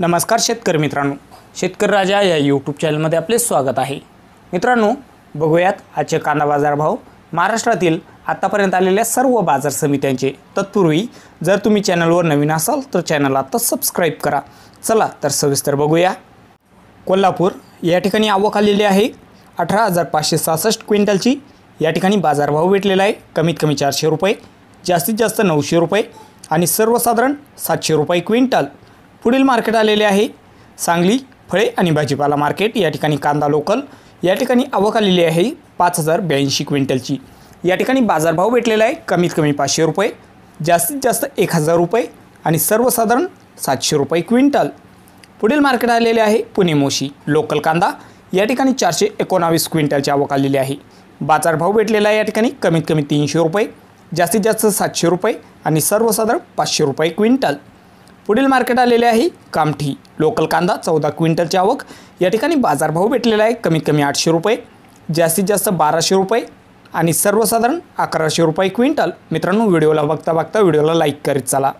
नमस्कार शेतकरी मित्रांनो शेतकरी राजा या यूट्यूब चॅनलमध्ये आपले स्वागत आहे मित्रांनो बघूयात आजचे कांदा बाजार भाव महाराष्ट्रातील आतापर्यंत आलेल्या सर्व बाजार समित्यांचे तत्पूर्वी जर तुम्ही चॅनलवर नवीन असाल तर चॅनल आता सबस्क्राईब करा चला तर सविस्तर बघूया कोल्हापूर या ठिकाणी आवक आलेली आहे अठरा हजार पाचशे सहासष्ट क्विंटलची या ठिकाणी बाजारभाव भेटलेला आहे कमीत कमी चारशे रुपये जास्तीत जास्त नऊशे रुपये आणि सर्वसाधारण सातशे रुपये क्विंटल पुढील मार्केट आलेले आहे सांगली फळे आणि भाजीपाला मार्केट या ठिकाणी कांदा लोकल या ठिकाणी आवक आलेली आहे पाच हजार ब्याऐंशी क्विंटलची या ठिकाणी बाजारभाव भेटलेला आहे कमीत कमी पाचशे रुपये जास्तीत जास्त एक हजार रुपये आणि सर्वसाधारण सातशे रुपये क्विंटल पुढील मार्केट आलेले आहे पुणे मोशी लोकल कांदा या ठिकाणी चारशे एकोणावीस क्विंटलची आवक आलेली आहे बाजारभाव भेटलेला आहे या ठिकाणी कमीत कमी तीनशे रुपये जास्तीत जास्त सातशे रुपये आणि सर्वसाधारण पाचशे रुपये क्विंटल पुढील मार्केट आलेले आहे कामठी लोकल कांदा चौदा क्विंटलची आवक या ठिकाणी बाजारभाव भेटलेला आहे कमीत कमी आठशे रुपये जास्तीत जास्त बाराशे रुपये आणि सर्वसाधारण अकराशे रुपये क्विंटल मित्रांनो व्हिडिओला बघता बघता व्हिडिओला लाईक करीत चला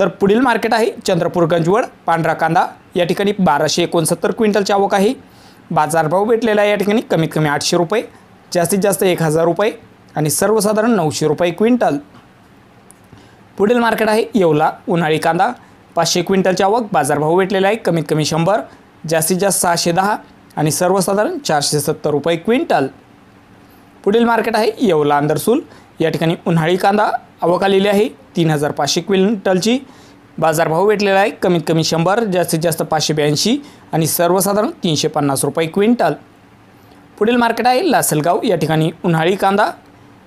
तर पुढील मार्केट आहे चंद्रपूर गंजवड पांढरा कांदा या ठिकाणी बाराशे एकोणसत्तर क्विंटलची आवक आहे बाजारभाव भेटलेला आहे या ठिकाणी कमीत कमी आठशे रुपये जास्तीत जास्त एक हजार रुपये आणि सर्वसाधारण नऊशे रुपये क्विंटल पुढील मार्केट आहे येवला उन्हाळी कांदा पाचशे क्विंटलच्या आवक बाजारभाव भेटलेला आहे कमीत कमी शंभर जास्तीत जास्त सहाशे दहा आणि सर्वसाधारण चारशे सत्तर रुपये क्विंटल पुढील मार्केट आहे येवला अंदरसूल या ठिकाणी उन्हाळी कांदा आवक आलेली आहे तीन हजार पाचशे क्विंटलची बाजारभाव भेटलेला आहे कमीत कमी शंभर जास्तीत जास्त पाचशे ब्याऐंशी आणि सर्वसाधारण तीनशे पन्नास रुपये क्विंटल पुढील मार्केट आहे लासलगाव या ठिकाणी उन्हाळी कांदा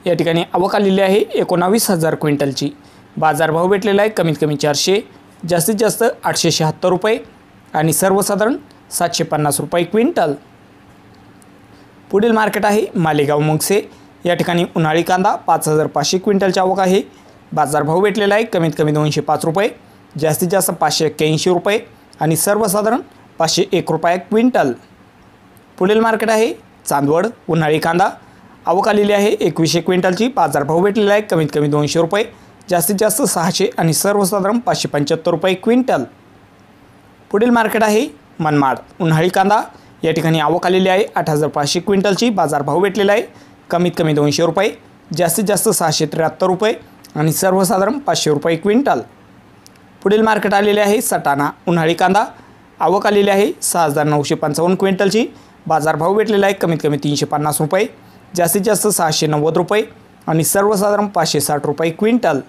या ठिकाणी आवक आलेली आहे एकोणावीस हजार क्विंटलची बाजारभाव भेटलेला आहे कमीत कमी चारशे जास्तीत जास्त आठशे शहात्तर रुपये आणि सर्वसाधारण सातशे पन्नास रुपये क्विंटल पुढील मार्केट आहे मालेगाव मुंगसे या ठिकाणी उन्हाळी कांदा पाच हजार पाचशे क्विंटलची आवक आहे बाजारभाव भेटलेला आहे कमीत कमी दोनशे पाच रुपये जास्तीत जास्त पाचशे एक्क्याऐंशी रुपये आणि सर्वसाधारण पाचशे एक रुपये क्विंटल पुढील मार्केट आहे चांदवड उन्हाळी कांदा आवक आलेली आहे एकवीसशे क्विंटलची बाजारभाव भेटलेला आहे कमीत कमी दोनशे रुपये जास्तीत जास्त सहाशे आणि सर्वसाधारण पाचशे पंच्याहत्तर रुपये क्विंटल पुढील मार्केट आहे मनमाड उन्हाळी कांदा या ठिकाणी आवक आलेली आहे आठ हजार पाचशे क्विंटलची बाजारभाव भेटलेला आहे कमीत कमी दोनशे रुपये जास्तीत जास्त सहाशे त्र्याहत्तर रुपये आणि सर्वसाधारण पाचशे रुपये क्विंटल पुढील मार्केट आलेले आहे सटाणा उन्हाळी कांदा आवक आलेली आहे सहा हजार नऊशे पंचावन्न क्विंटलची बाजारभाव भेटलेला आहे कमीत कमी तीनशे पन्नास रुपये जास्तीत जास्त सहाशे नव्वद रुपये आणि सर्वसाधारण पाचशे साठ रुपये क्विंटल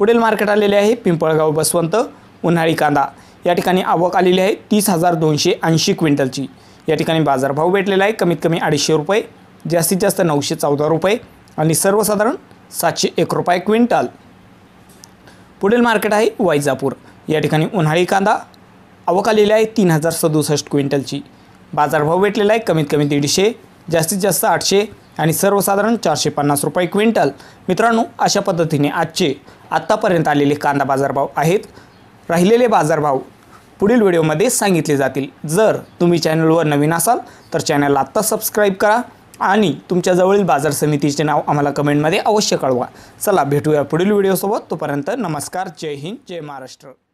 पुढील मार्केट आलेले आहे पिंपळगाव बसवंत उन्हाळी कांदा या ठिकाणी आवक आलेली आहे तीस हजार दोनशे ऐंशी क्विंटलची या ठिकाणी बाजारभाव भेटलेला आहे कमीत कमी अडीचशे रुपये जास्तीत जास्त नऊशे चौदा रुपये आणि सर्वसाधारण सातशे एक रुपये क्विंटल पुढील मार्केट आहे वैजापूर या ठिकाणी उन्हाळी कांदा आवक आलेली आहे तीन हजार सदुसष्ट क्विंटलची बाजारभाव भेटलेला आहे कमीत कमी दीडशे जास्तीत जास्त आठशे आणि सर्वसाधारण चारशे पन्नास रुपये क्विंटल मित्रांनो अशा पद्धतीने आजचे आत्तापर्यंत आलेले कांदा बाजारभाव आहेत राहिलेले बाजारभाव पुढील व्हिडिओमध्ये सांगितले जातील जर तुम्ही चॅनलवर नवीन असाल तर चॅनलला आत्ता सबस्क्राईब करा आणि तुमच्याजवळील बाजार समितीचे नाव आम्हाला कमेंटमध्ये अवश्य कळवा चला भेटूया पुढील व्हिडिओसोबत तोपर्यंत नमस्कार जय हिंद जय महाराष्ट्र